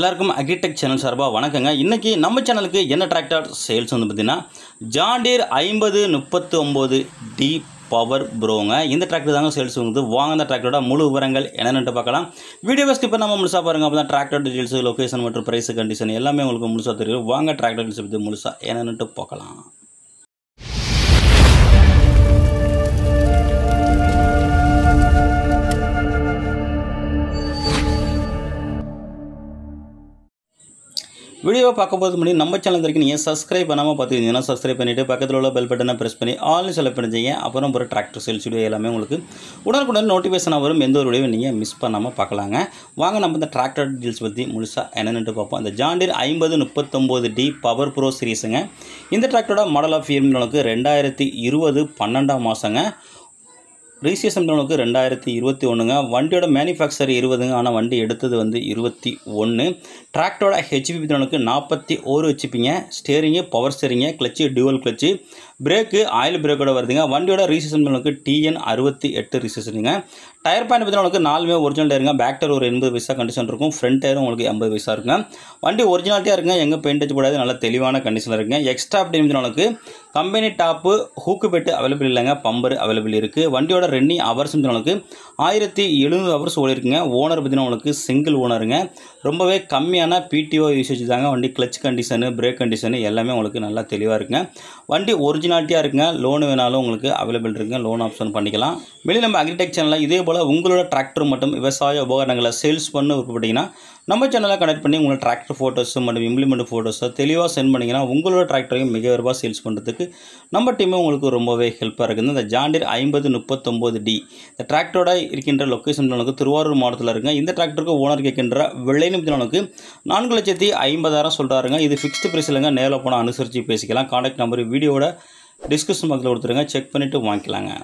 எல்லாருக்கும் agritech channel சார்பாக வணக்கங்க இன்றைக்கி நம்ம சேனலுக்கு என்ன டிராக்டர் சேல்ஸ் வந்து பார்த்திங்கன்னா ஜாண்டீர் ஐம்பது முப்பத்து ஒம்பது டி பவர் ப்ரோங்க இந்த டிராக்டர் தாங்க சேல்ஸ் வந்து வாங்க டிராக்டரோட முழு விவரங்கள் என்னென்னு பார்க்கலாம் வீடியோவை ஸ்கிப் நம்ம முழுசாக பாருங்கள் அப்போ தான் டிராக்டர் டீடெயில்ஸ் லொக்கேஷன் மற்றும் ப்ரைஸ் கண்டிஷன் எல்லாமே உங்களுக்கு முழுசாக தெரியும் வாங்க டிராக்டர் டீடெயில்ஸ் பற்றி முழுசாக என்னென்னுட்டு பார்க்கலாம் வீடியோவை பார்க்கும்போது முன்னாடி நம்ம சேனல் வரைக்கும் நீங்கள் சப்ஸ்கிரைப் பண்ணாமல் பார்த்துக்கிங்கன்னா சப்ஸ்கிரைப் பண்ணிவிட்டு பக்கத்தில் உள்ள பெல் பட்டனை ப்ரெஸ் பண்ணி ஆல்னு செலக்ட் பண்ணிச்சிங்க அப்புறம் ஒரு டிராக்டர் சேல்ஸ் வீடியோ எல்லாமே உங்களுக்கு உடனுக்குடன் நோட்டிஃபிகேஷனாக வரும் எந்த ஒரு வீடியோ நீங்கள் மிஸ் பண்ணாமல் பார்க்கலாங்க வாங்க நம்ம இந்த டிராக்டர் டீல்ஸ் பற்றி முழுசாக என்னென்னு பார்ப்போம் அந்த ஜாண்டியர் ஐம்பது முப்பத்தொம்போது டி பவர் ப்ரோ சீரிஸுங்க இந்த டிராக்டரோட மாடல் ஆஃப் இயர் உங்களுக்கு ரெண்டாயிரத்தி இருபது பன்னெண்டாம் மாதங்க ரிஜிஸ்ட்ரேஷன் டவுனுக்கு ரெண்டாயிரத்தி இருபத்தி ஒன்றுங்க வண்டியோட மேனுஃபேக்சர் இருபதுங்க ஆனால் வண்டி எடுத்தது வந்து இருபத்தி ஒன்று டிராக்டரோட ஹெச்பி பித்தனுக்கு நாற்பத்தி ஓரு வச்சுப்பீங்க steering power steering clutch dual clutch brake oil பிரேக்கோட வருதுங்க வண்டியோட ரிஜிஸ்ட்ரேஷன் டவுனுக்கு டிஎன் அறுபத்தி எட்டு ரிஜிஸ்ட்ரேஷனுங்க டயர் பாயிண்ட் பார்த்தீங்கன்னா உங்களுக்கு நாலுமே ஒரிஜினல் இருக்கும் பேக் டயர் ஒரு எண்பது பைசா கண்டிஷன் இருக்கும் ஃப்ரண்ட் டயரும் உங்களுக்கு எண்பது பைசா இருக்குங்க வண்டி ஒரிஜினாலிட்டியாக இருக்குங்க எங்கே பெயிண்டேஜ் கூடாது நல்ல தெளிவான கண்டிஷனில் இருக்குங்க எக்ஸ்ட்ரா அப்படி உங்களுக்கு company top hook bed available இல்லைங்க பம்பர் அவைலபிள் இருக்குது வண்டியோட ரன்னிங் ஹவர்ஸ் உங்களுக்கு ஆயிரத்தி எழுநூறு ஹவர்ஸ் ஓடி இருக்குங்க ஓனர் பார்த்தீங்கன்னா உங்களுக்கு சிங்கிள் ஓனருங்க ரொம்பவே கம்மியான பிடிஓ யூசேஜ் தாங்க வண்டி கிளச் கண்டிஷனு பிரேக் கண்டிஷனு எல்லாமே உங்களுக்கு நல்லா தெளிவாக இருக்குங்க வண்டி ஒரிஜினாலிட்டியாக இருக்குங்க லோனு வேணாலும் உங்களுக்கு அவைலபிள் இருக்குங்க லோன் ஆப்ஷன் பண்ணிக்கலாம் வெளியே நம்ம அக்ரிடெக்சனில் இதே போல் உங்களோட டிராக்டர் மற்றும் விவசாய உபகரணங்களை சேல்ஸ் பண்ண விருப்பப்பட்டீங்கன்னா நம்ம சேனலில் கனெக்ட் பண்ணி உங்களோட டிராக்டர் ஃபோட்டோஸு மற்றும் இம்ப்ளிமெண்ட் ஃபோட்டோஸை தெளிவாக சென்ட் பண்ணிங்கன்னா உங்களோட டிராக்டரையும் மிக விரைவாக சேல்ஸ் பண்ணுறதுக்கு நம்ம டீமே உங்களுக்கு ரொம்பவே ஹெல்ப்பாக இருக்குது இந்த ஜாண்டிர் ஐம்பது முப்பத்தொம்போது டி இந்த டிராக்டரோட இருக்கின்ற லொக்கேஷன் உனக்கு திருவாரூர் மாவட்டத்தில் இருக்குங்க இந்த டிராக்டருக்கு ஓனர் கேட்கின்ற விலை நிமித்தனுக்கு நான்கு லட்சத்தி ஐம்பதாயிரம் சொல்கிறாருங்க இது ஃபிக்ஸ்டு ப்ரைஸ் இல்லைங்க நேரில் போனால் அனுசரித்து பேசிக்கலாம் கான்டாக்ட் நம்பர் வீடியோட டிஸ்கிரிப்ஷன் பக்கத்தில் கொடுத்துருங்க செக் பண்ணிவிட்டு வாங்கிக்கலாங்க